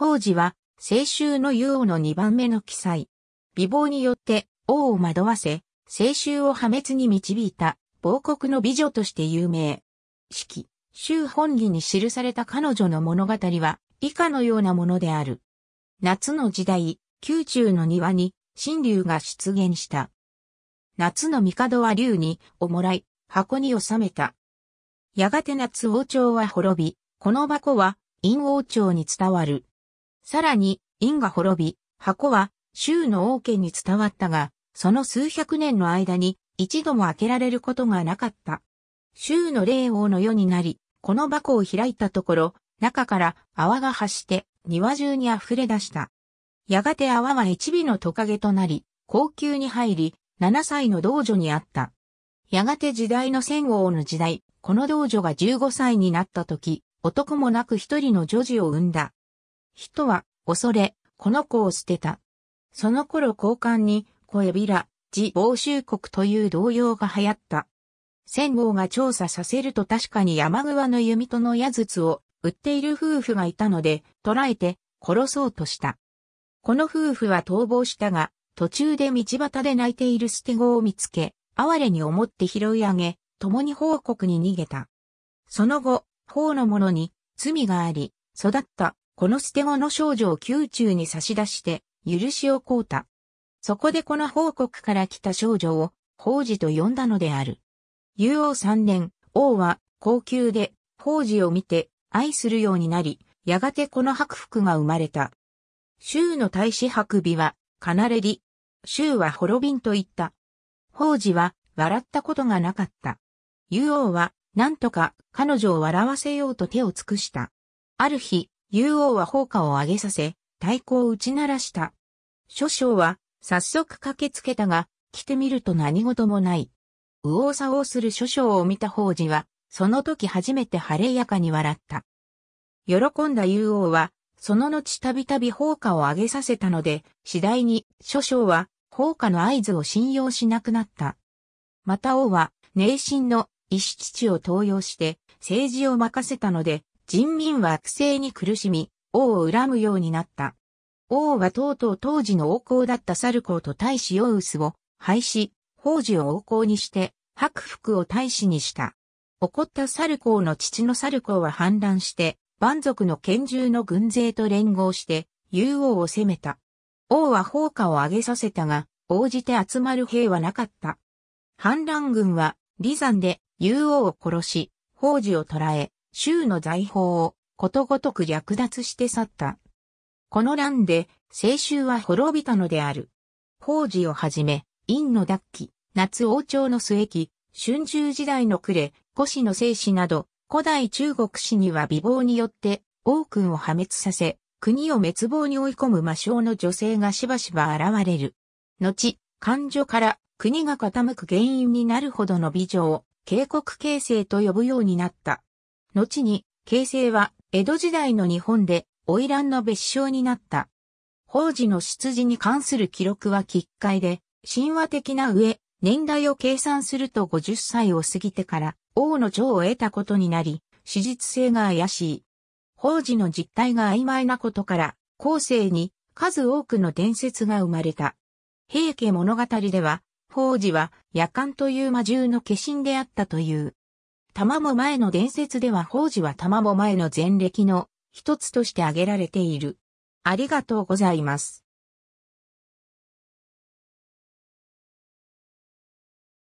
法事は、青州の遊王の2番目の記載。美貌によって王を惑わせ、青州を破滅に導いた、亡国の美女として有名。式、州本義に記された彼女の物語は、以下のようなものである。夏の時代、宮中の庭に、神竜が出現した。夏の帝は竜に、おもらい、箱に収めた。やがて夏王朝は滅び、この箱は、陰王朝に伝わる。さらに、院が滅び、箱は州の王権に伝わったが、その数百年の間に一度も開けられることがなかった。州の霊王の世になり、この箱を開いたところ、中から泡が発して庭中に溢れ出した。やがて泡は一尾のトカゲとなり、高級に入り、7歳の道女にあった。やがて時代の戦王の時代、この道女が15歳になった時、男もなく一人の女児を産んだ。人は、恐れ、この子を捨てた。その頃交換に、小エビラ、自暴州国という動揺が流行った。戦後が調査させると確かに山桑の弓との矢筒を売っている夫婦がいたので、捕らえて殺そうとした。この夫婦は逃亡したが、途中で道端で泣いている捨て子を見つけ、哀れに思って拾い上げ、共に報告に逃げた。その後、法の者に罪があり、育ったこの捨て子の少女を宮中に差し出して、許しをこうた。そこでこの報告から来た少女を、法事と呼んだのである。竜王三年、王は、高級で、法事を見て、愛するようになり、やがてこの白服が生まれた。州の大使白尾は、かなれり、州は滅びんと言った。法事は、笑ったことがなかった。竜王は、なんとか、彼女を笑わせようと手を尽くした。ある日、竜王は砲火を上げさせ、太鼓を打ち鳴らした。諸将は、早速駆けつけたが、来てみると何事もない。右往左往する諸将を見た法事は、その時初めて晴れやかに笑った。喜んだ竜王は、その後たびたび砲火を上げさせたので、次第に諸将は砲火の合図を信用しなくなった。また王は、内心の石父を登用して、政治を任せたので、人民は悪戦に苦しみ、王を恨むようになった。王はとうとう当時の王侯だったサル公と大使ヨウスを廃止、法事を王侯にして、白服を大使にした。怒ったサル公の父のサル公は反乱して、蛮族の拳銃の軍勢と連合して、幽王を攻めた。王は放火を上げさせたが、応じて集まる兵はなかった。反乱軍は、離山で、幽王を殺し、宝事を捕らえ、州の財宝をことごとく略奪して去った。この乱で、清州は滅びたのである。法事をはじめ、陰の脱起、夏王朝の末期、春秋時代の暮れ、古史の生死など、古代中国史には美貌によって、王君を破滅させ、国を滅亡に追い込む魔性の女性がしばしば現れる。後、官女から国が傾く原因になるほどの美女を、警告形成と呼ぶようになった。後に、京成は江戸時代の日本でらんの別称になった。法事の出自に関する記録はか怪で、神話的な上、年代を計算すると50歳を過ぎてから王の長を得たことになり、史実性が怪しい。法事の実態が曖昧なことから、後世に数多くの伝説が生まれた。平家物語では、法事は夜間という魔獣の化身であったという。玉も前の伝説では法事は玉も前の前歴の一つとして挙げられている。ありがとうございます。